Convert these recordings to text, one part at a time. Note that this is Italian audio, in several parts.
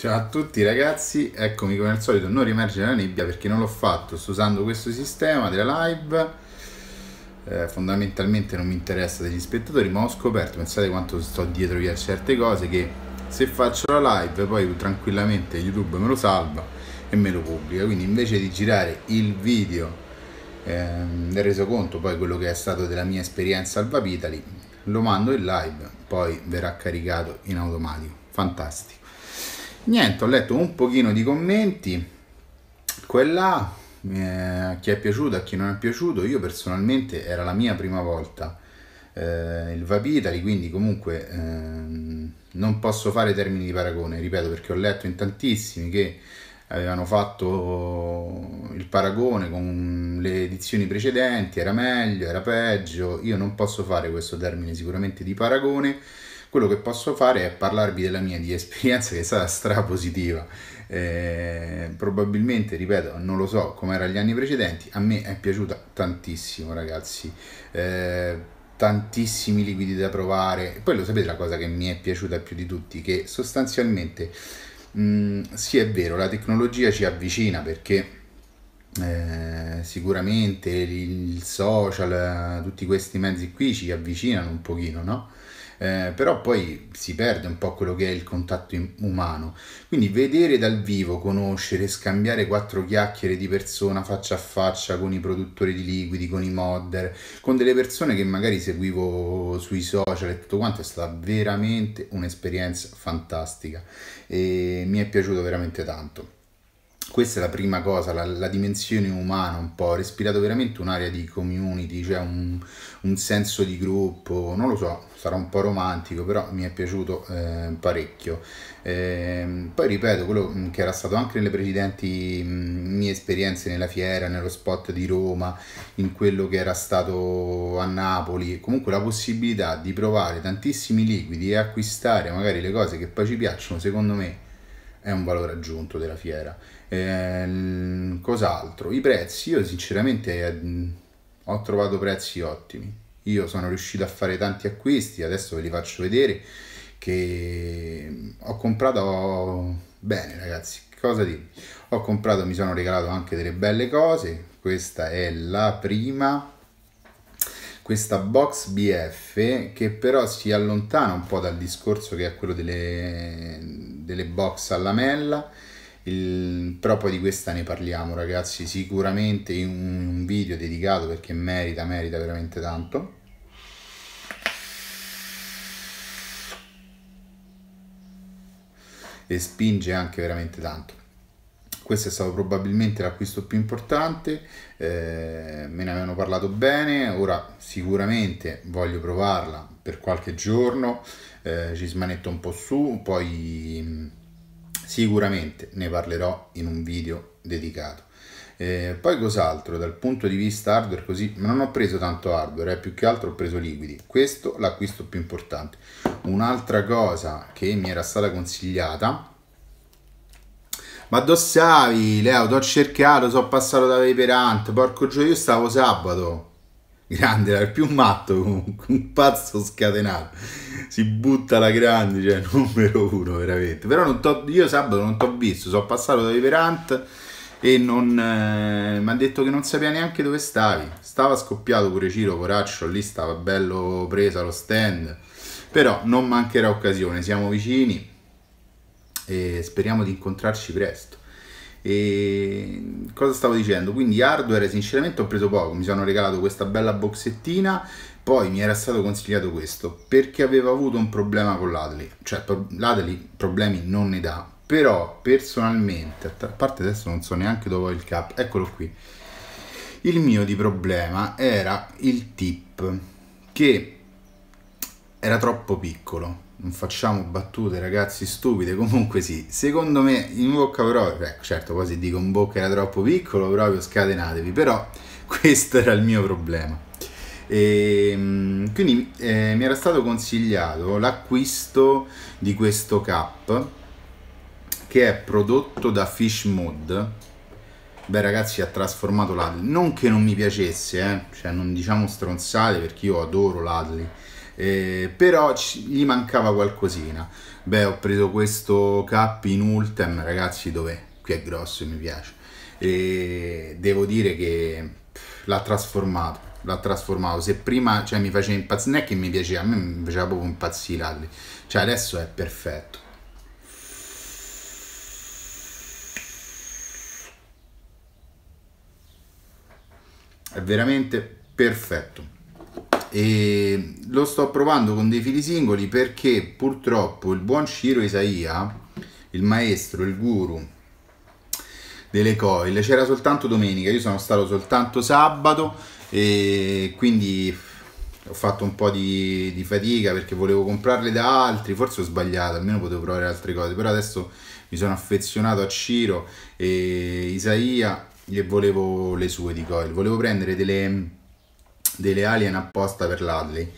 Ciao a tutti ragazzi, eccomi come al solito, non riemerge la nebbia perché non l'ho fatto, sto usando questo sistema della live, eh, fondamentalmente non mi interessa degli spettatori, ma ho scoperto, pensate quanto sto dietro a certe cose, che se faccio la live poi tranquillamente YouTube me lo salva e me lo pubblica, quindi invece di girare il video ehm, del resoconto, poi quello che è stato della mia esperienza al Vapitali, lo mando in live, poi verrà caricato in automatico, fantastico. Niente, ho letto un pochino di commenti, quella eh, a chi è piaciuto, a chi non è piaciuto, io personalmente era la mia prima volta eh, il Vapitali, quindi comunque ehm, non posso fare termini di paragone, ripeto, perché ho letto in tantissimi che avevano fatto il paragone con le edizioni precedenti, era meglio, era peggio, io non posso fare questo termine sicuramente di paragone quello che posso fare è parlarvi della mia di esperienza che è stata strapositiva. Eh, probabilmente, ripeto, non lo so come era gli anni precedenti, a me è piaciuta tantissimo ragazzi. Eh, tantissimi liquidi da provare. E poi lo sapete la cosa che mi è piaciuta più di tutti? Che sostanzialmente, mh, mm, sì è vero, la tecnologia ci avvicina perché eh, sicuramente il, il social, tutti questi mezzi qui ci avvicinano un pochino, no? eh, però poi si perde un po' quello che è il contatto in- umano. Quindi vedere dal vivo, conoscere, scambiare quattro chiacchiere di persona faccia a faccia con i produttori di liquidi, con i modder, con delle persone che magari seguivo sui social e tutto quanto è stata veramente un'esperienza fantastica e mi è piaciuto veramente tanto questa è la prima cosa, la, la, dimensione umana un po', ho respirato veramente un'area di community, cioè un, un, senso di gruppo, non lo so, sarà un po' romantico, però mi è piaciuto eh, parecchio. Eh, poi ripeto, quello mm, che era stato anche nelle precedenti mh, mm, mie esperienze nella fiera, nello spot di Roma, in quello che era stato a Napoli, comunque la possibilità di provare tantissimi liquidi e acquistare magari le cose che poi ci piacciono, secondo me è un valore aggiunto della fiera. Ehm, cos'altro? I prezzi, io sinceramente mm, ho trovato prezzi ottimi. Io sono riuscito a fare tanti acquisti, adesso ve li faccio vedere, che mm, ho comprato bene ragazzi, cosa dire? Ho comprato, mi sono regalato anche delle belle cose, questa è la prima questa box BF che però si allontana un po' dal discorso che è quello delle, delle box a lamella il, però poi di questa ne parliamo ragazzi sicuramente in un video dedicato perché merita, merita veramente tanto. E spinge anche veramente tanto questo è stato probabilmente l'acquisto più importante eh, me ne avevano parlato bene ora sicuramente voglio provarla per qualche giorno eh, ci smanetto un po' su poi sicuramente ne parlerò in un video dedicato. Eh, poi cos'altro dal punto di vista hardware così non ho preso tanto hardware, eh, più che altro ho preso liquidi. Questo l'acquisto più importante. Un'altra cosa che mi era stata consigliata ma dove stavi, Leo? T'ho cercato, sono passato da Viperant, Porco gioia, io stavo sabato grande, era il più matto comunque, un pazzo scatenato, si butta alla grande, cioè numero uno veramente, però io sabato non t'ho visto, sono passato da Iperant e non eh, mi ha detto che non sapeva neanche dove stavi, stava scoppiato pure Ciro, poraccio, lì stava bello presa lo stand, però non mancherà occasione, siamo vicini e speriamo di incontrarci presto. E cosa stavo dicendo? Quindi hardware sinceramente ho preso poco, mi sono regalato questa bella boxettina, poi mi era stato consigliato questo perché aveva avuto un problema con l'Adli, cioè l'Adli problemi non ne dà, però personalmente, a parte adesso non so neanche dove ho il cap, eccolo qui, il mio di problema era il tip che era troppo piccolo non facciamo battute ragazzi stupide comunque sì secondo me in bocca proprio ecco certo quasi dico in bocca era troppo piccolo proprio scatenatevi però questo era il mio problema e, ehm, quindi eh, mi era stato consigliato l'acquisto di questo cap che è prodotto da Fish Mod beh ragazzi ha trasformato l'Adli non che non mi piacesse eh? cioè non diciamo stronzate perché io adoro l'Adli eh, però ci, gli mancava qualcosina. Beh, ho preso questo cap in Ultem, ragazzi, dov'è? Qui è grosso e mi piace. E devo dire che l'ha trasformato, l'ha trasformato. Se prima cioè, mi faceva impazzire, non è che mi piaceva, a me mi faceva proprio impazzire. Cioè, adesso è perfetto. È veramente perfetto e lo sto provando con dei fili singoli perché purtroppo il buon Shiro Isaia, il maestro, il guru delle coil, c'era soltanto domenica, io sono stato soltanto sabato e quindi ho fatto un po' di, di fatica perché volevo comprarle da altri, forse ho sbagliato, almeno potevo provare altre cose, però adesso mi sono affezionato a Ciro e Isaia e volevo le sue di coil, volevo prendere delle delle alien apposta per l'Adley.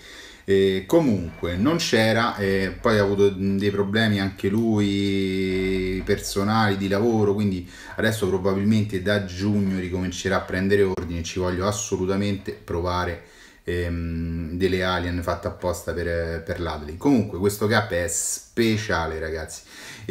E comunque non c'era, e poi ha avuto dei problemi anche lui personali di lavoro, quindi adesso probabilmente da giugno ricomincerà a prendere ordine, ci voglio assolutamente provare ehm, delle alien fatte apposta per, per l'Adley. Comunque questo cap è speciale ragazzi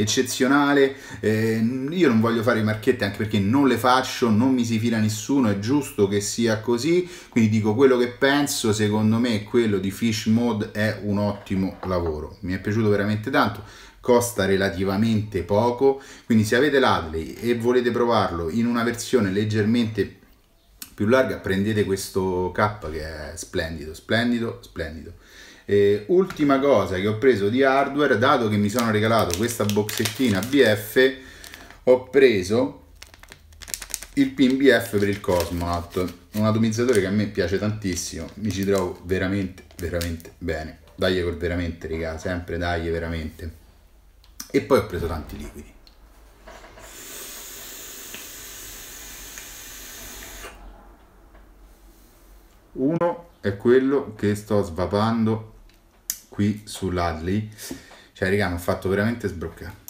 eccezionale. Eh, io non voglio fare marchette anche perché non le faccio, non mi si fila nessuno, è giusto che sia così, quindi dico quello che penso, secondo me quello di Fish Mode è un ottimo lavoro, mi è piaciuto veramente tanto costa relativamente poco quindi se avete l'Adley e volete provarlo in una versione leggermente più larga prendete questo K che è splendido splendido splendido eh, ultima cosa che ho preso di hardware, dato che mi sono regalato questa boxettina BF, ho preso il pin BF per il Cosmonaut, un atomizzatore che a me piace tantissimo, mi ci trovo veramente, veramente bene. Dagli col veramente, raga, sempre dai veramente. E poi ho preso tanti liquidi. Uno è quello che sto svapando qui su sull'Adley, cioè raga mi ha fatto veramente sbroccare.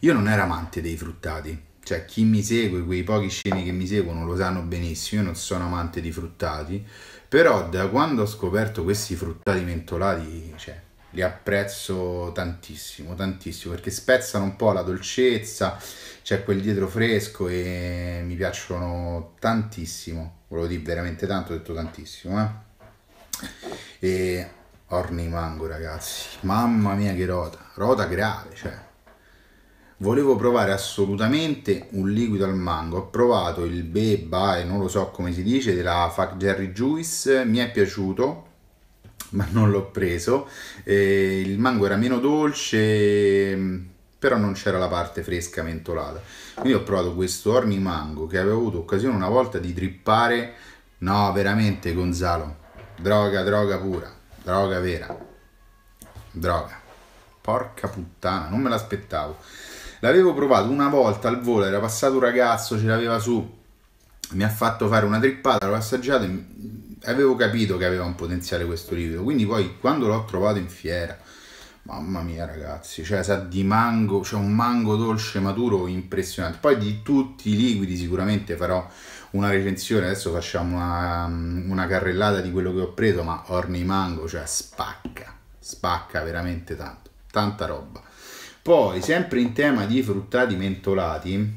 Io non ero amante dei fruttati, cioè chi mi segue, quei pochi sceni che mi seguono lo sanno benissimo, io non sono amante di fruttati, però da quando ho scoperto questi fruttati mentolati, cioè li apprezzo tantissimo, tantissimo, perché spezzano un po' la dolcezza, c'è quel dietro fresco e mi piacciono tantissimo, volevo dire veramente tanto, ho detto tantissimo, eh? E Orni Mango, ragazzi. Mamma mia che rota. Rota grave, cioè. Volevo provare assolutamente un liquido al mango. Ho provato il Beba e eh, non lo so come si dice della Fuck Jerry Juice. Mi è piaciuto, ma non l'ho preso. Eh, il mango era meno dolce, mm, però non c'era la parte fresca mentolata. Quindi ho provato questo Orni Mango che avevo avuto occasione una volta di drippare. No, veramente, Gonzalo. Droga, droga pura droga vera. Droga. Porca puttana, non me l'aspettavo. L'avevo provato una volta al volo, era passato un ragazzo, ce l'aveva su, mi ha fatto fare una trippata, l'ho assaggiato e avevo capito che aveva un potenziale questo liquido. Quindi poi quando l'ho trovato in fiera, mamma mia ragazzi, cioè sa di mango, c'è cioè un mango dolce maturo impressionante. Poi di tutti i liquidi sicuramente farò una recensione, adesso facciamo una, una carrellata di quello che ho preso, ma Orni Mango, cioè spacca, spacca veramente tanto, tanta roba. Poi, sempre in tema di fruttati mentolati,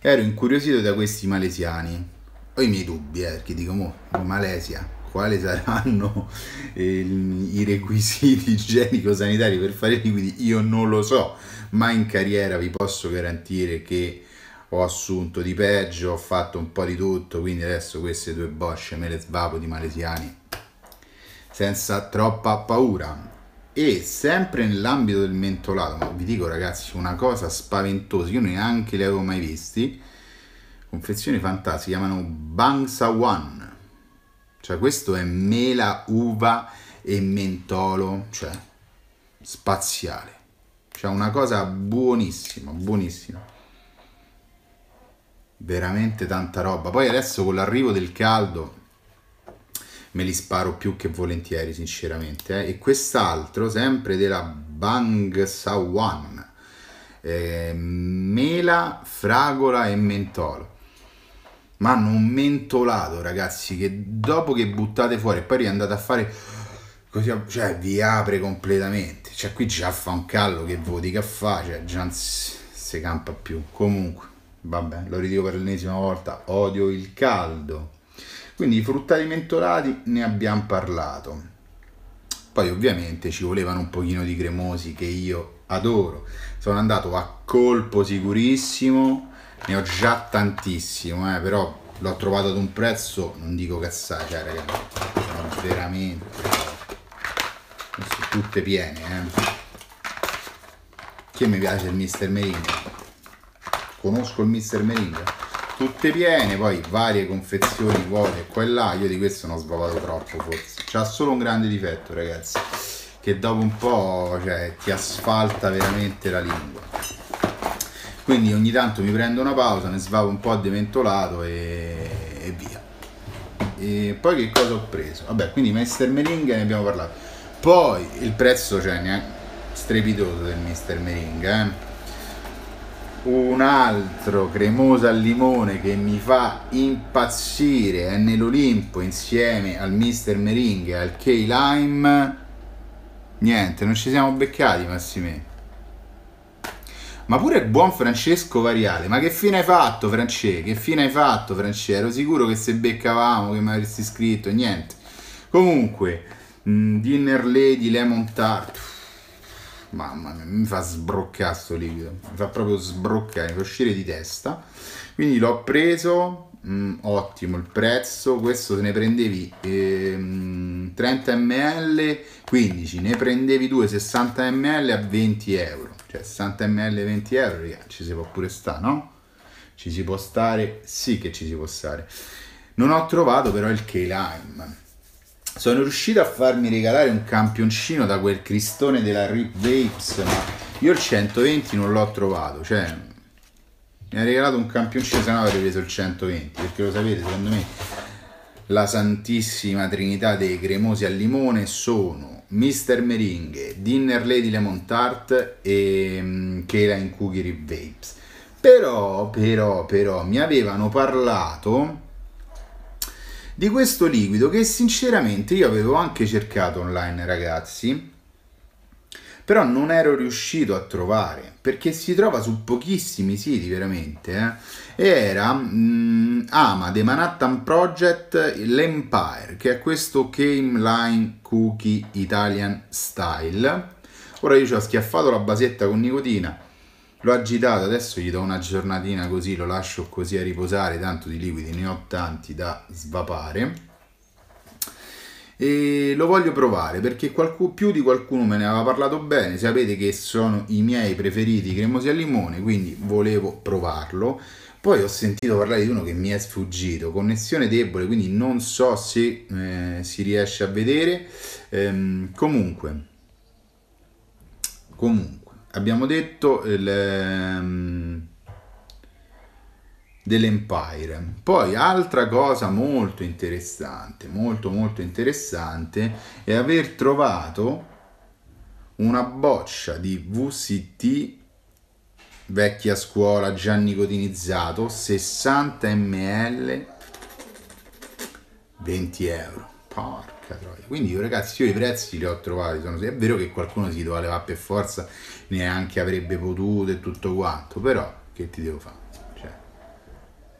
ero incuriosito da questi malesiani. Ho i miei dubbi, eh, perché dico, in Malesia, quali saranno eh, i requisiti igienico-sanitari per fare i liquidi? Io non lo so, ma in carriera vi posso garantire che ho assunto di peggio, ho fatto un po' di tutto, quindi adesso queste due bosce me le svapo di malesiani senza troppa paura. E sempre nell'ambito del mentolato, ma vi dico ragazzi una cosa spaventosa, io neanche li avevo mai visti, confezioni fantastiche, si chiamano Bangsa One, cioè questo è mela, uva e mentolo, cioè spaziale, cioè una cosa buonissima, buonissima veramente tanta roba. Poi adesso con l'arrivo del caldo me li sparo più che volentieri, sinceramente. Eh. E quest'altro, sempre della Bang Sawan, eh, mela, fragola e mentolo. Ma non mentolato, ragazzi, che dopo che buttate fuori e poi riandate a fare così, cioè vi apre completamente. Cioè qui già fa un callo che voti che fa, cioè già non si, si campa più. Comunque vabbè, lo ridico per l'ennesima volta, odio il caldo. Quindi i fruttali mentolati ne abbiamo parlato. Poi ovviamente ci volevano un pochino di cremosi che io adoro. Sono andato a colpo sicurissimo, ne ho già tantissimo, eh, però l'ho trovato ad un prezzo, non dico cazzate, cioè ragazzi, sono veramente sono tutte piene, eh. Che mi piace il Mr. Merino conosco il mister Meringa, tutte piene, poi varie confezioni vuote qua e là, io di questo non ho sbavato troppo forse, c'ha solo un grande difetto ragazzi, che dopo un po' cioè, ti asfalta veramente la lingua. Quindi ogni tanto mi prendo una pausa, ne svavo un po' dementolato e, e via. E poi che cosa ho preso? Vabbè, quindi Mister Meringa ne abbiamo parlato. Poi il prezzo, cioè, neanche strepitoso del Mister Meringa, eh? un altro cremoso al limone che mi fa impazzire è nell'Olimpo insieme al Mister e al K-Lime niente non ci siamo beccati Massimè ma pure il buon Francesco Variale ma che fine hai fatto Francesco? che fine hai fatto Francesco? ero sicuro che se beccavamo che mi avresti scritto niente comunque mh, mm, Dinner Lady Lemon Tart mamma mia, mi fa sbroccare sto liquido, mi fa proprio sbroccare, mi fa uscire di testa. Quindi l'ho preso, mh, mm, ottimo il prezzo, questo se ne prendevi eh, 30 ml 15, ne prendevi 2 60 ml a 20 euro, cioè 60 ml 20 euro, ragazzi, ci si può pure stare, no? Ci si può stare, sì che ci si può stare. Non ho trovato però il k lime sono riuscito a farmi regalare un campioncino da quel cristone della Rip Vapes, ma io il 120 non l'ho trovato, cioè mi ha regalato un campioncino, se no avrei preso il 120, perché lo sapete, secondo me la santissima trinità dei cremosi al limone sono Mister Meringhe, Dinner Lady Lemon Tart e mm, Kela in Cookie Rip Vapes. Però, però, però, mi avevano parlato di questo liquido che sinceramente io avevo anche cercato online ragazzi però non ero riuscito a trovare perché si trova su pochissimi siti veramente eh? e era mm, Ama The Manhattan Project l'Empire che è questo game line cookie Italian style ora io ci ho schiaffato la basetta con nicotina l'ho agitato, adesso gli do una giornatina così, lo lascio così a riposare, tanto di liquidi ne ho tanti da svapare. E lo voglio provare perché qualcuno, più di qualcuno me ne aveva parlato bene, sapete che sono i miei preferiti cremosi al limone, quindi volevo provarlo. Poi ho sentito parlare di uno che mi è sfuggito, connessione debole, quindi non so se eh, si riesce a vedere. Ehm, comunque, comunque abbiamo detto il, um, dell'Empire. Poi altra cosa molto interessante, molto molto interessante, è aver trovato una boccia di VCT vecchia scuola già nicotinizzato 60 ml 20 euro. Porca porca troia. Quindi io ragazzi, io i prezzi li ho trovati, sono, è vero che qualcuno si doveva per forza, neanche avrebbe potuto e tutto quanto, però che ti devo fare? Cioè,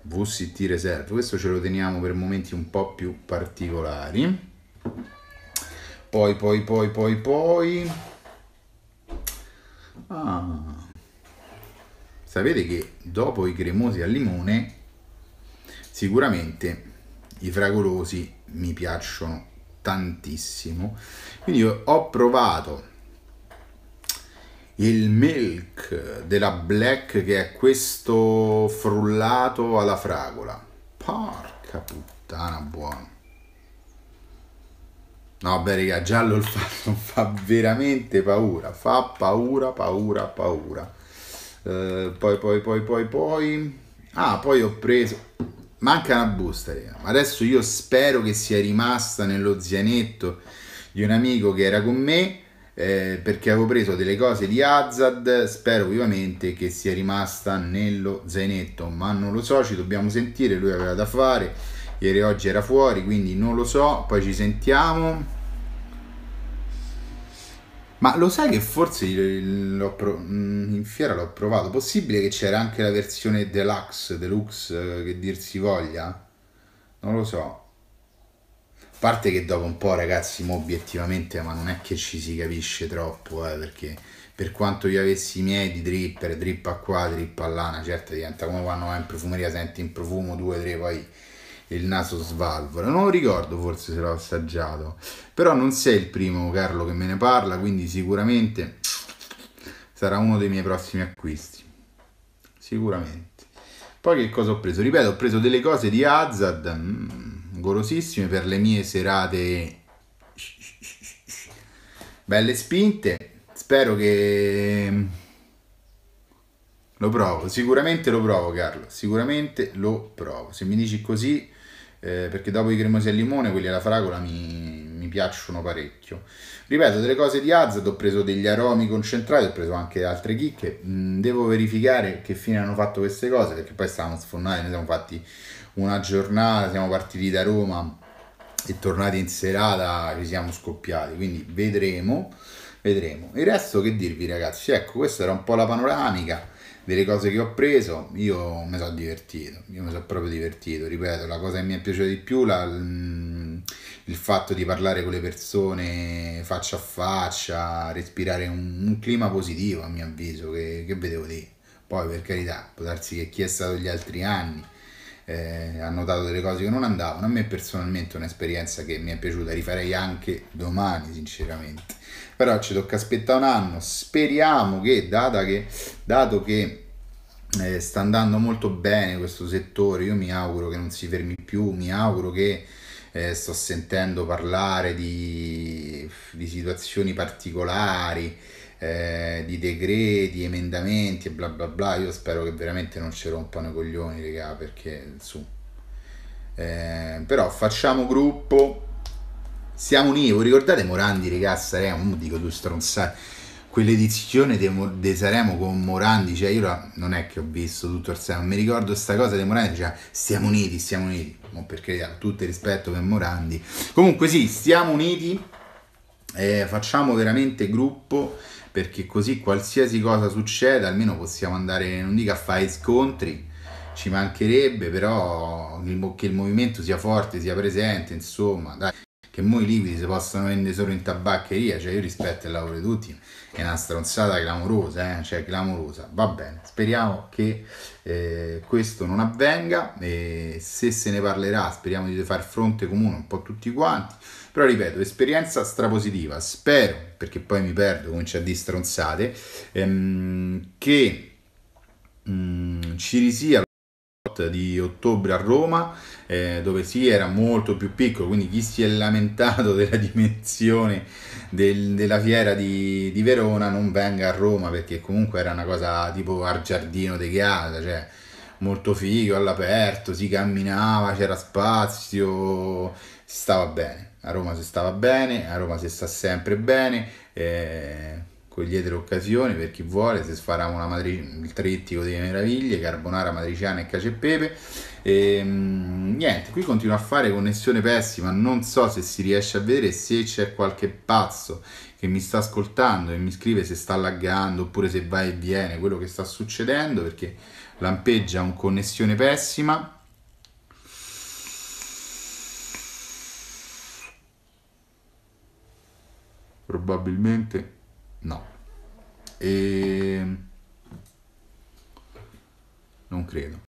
VCT Reserve, questo ce lo teniamo per momenti un po' più particolari. Poi, poi, poi, poi, poi... Ah. Sapete che dopo i cremosi al limone, sicuramente i fragolosi mi piacciono tantissimo. Quindi ho provato il milk della black che è questo frullato alla fragola. Porca puttana buono. No, beh, raga, già l'olfatto fa veramente paura. Fa paura, paura, paura. Eh, poi, poi, poi, poi, poi. Ah, poi ho preso manca una busta, raga. adesso io spero che sia rimasta nello zianetto di un amico che era con me, eh, perché avevo preso delle cose di Hazard, spero vivamente che sia rimasta nello zainetto, ma non lo so, ci dobbiamo sentire, lui aveva da fare, ieri oggi era fuori, quindi non lo so, poi ci sentiamo. Ma lo sai che forse pro- mm, in fiera l'ho provato? Possibile che c'era anche la versione deluxe, deluxe eh, che dir si voglia? Non lo so. A parte che dopo un po', ragazzi, mo obiettivamente, ma non è che ci si capisce troppo, eh, perché per quanto io avessi i miei di dripper, drippa qua, drippa là, una certa diventa come quando vai in profumeria, senti un profumo, due, tre, poi il naso svalvola. Non ricordo forse se l'ho assaggiato, però non sei il primo Carlo che me ne parla, quindi sicuramente sarà uno dei miei prossimi acquisti. Sicuramente. Poi che cosa ho preso? Ripeto, ho preso delle cose di Hazard, mm, golosissime per le mie serate belle spinte. Spero che mm, lo provo, sicuramente lo provo Carlo, sicuramente lo provo. Se mi dici così eh, perché dopo i cremosi al limone quelli alla fragola mi, mi piacciono parecchio. Ripeto, delle cose di Hazard ho preso degli aromi concentrati, ho preso anche altre chicche, mm, devo verificare che fine hanno fatto queste cose perché poi stavamo sfondati, ne siamo fatti una giornata, siamo partiti da Roma e tornati in serata ci siamo scoppiati, quindi vedremo, vedremo. Il resto che dirvi ragazzi, ecco questa era un po' la panoramica delle cose che ho preso, io mi sono divertito, io mi sono proprio divertito, ripeto, la cosa che mi è piaciuta di più, la, mm, il fatto di parlare con le persone faccia a faccia, respirare un, un clima positivo a mio avviso, che, che vedevo lì. Poi per carità, può darsi che chi è stato gli altri anni eh, hanno dato delle cose che non andavano. A me personalmente è un'esperienza che mi è piaciuta, rifarei anche domani, sinceramente. Però ci tocca aspettare un anno, speriamo che, che dato che eh, sta andando molto bene questo settore, io mi auguro che non si fermi più, mi auguro che eh, sto sentendo parlare di, di situazioni particolari eh, di decreti, emendamenti e bla bla bla. Io spero che veramente non ci rompano i coglioni, raga, perché su. Eh, però facciamo gruppo. Siamo uniti. Ricordate Morandi, raga, Saremo? Dico tu stronzate. Quell'edizione di Saremo con Morandi, cioè io non è che ho visto tutto il Saremo, mi ricordo sta cosa di Morandi, cioè stiamo uniti, siamo uniti, non perché ha tutto il rispetto per Morandi. Comunque sì, stiamo uniti, eh, facciamo veramente gruppo, perché così qualsiasi cosa succeda almeno possiamo andare, non dico a fare scontri, ci mancherebbe, però che il movimento sia forte, sia presente, insomma, dai, che mo i liquidi si possano vendere solo in tabaccheria, cioè io rispetto il lavoro di tutti, è una stronzata clamorosa, eh? cioè clamorosa, va bene, speriamo che eh, questo non avvenga e se se ne parlerà speriamo di far fronte comune un po' tutti quanti però ripeto esperienza strapositiva spero perché poi mi perdo comincio a di stronzate ehm, che mh, mm, ci risia di ottobre a Roma, eh, dove sì, era molto più piccolo, quindi chi si è lamentato della dimensione del, della fiera di, di, Verona non venga a Roma, perché comunque era una cosa tipo al giardino di casa cioè molto figo, all'aperto, si camminava, c'era spazio, si stava bene. A Roma si stava bene, a Roma si sta sempre bene. Eh, cogliete l'occasione per chi vuole, se sfarà matri- il trittico delle meraviglie, carbonara, matriciana e cacio e pepe. E, ehm, niente, qui continua a fare connessione pessima, non so se si riesce a vedere se c'è qualche pazzo che mi sta ascoltando e mi scrive se sta laggando oppure se va e viene quello che sta succedendo perché lampeggia un connessione pessima. Probabilmente no. E... Non credo.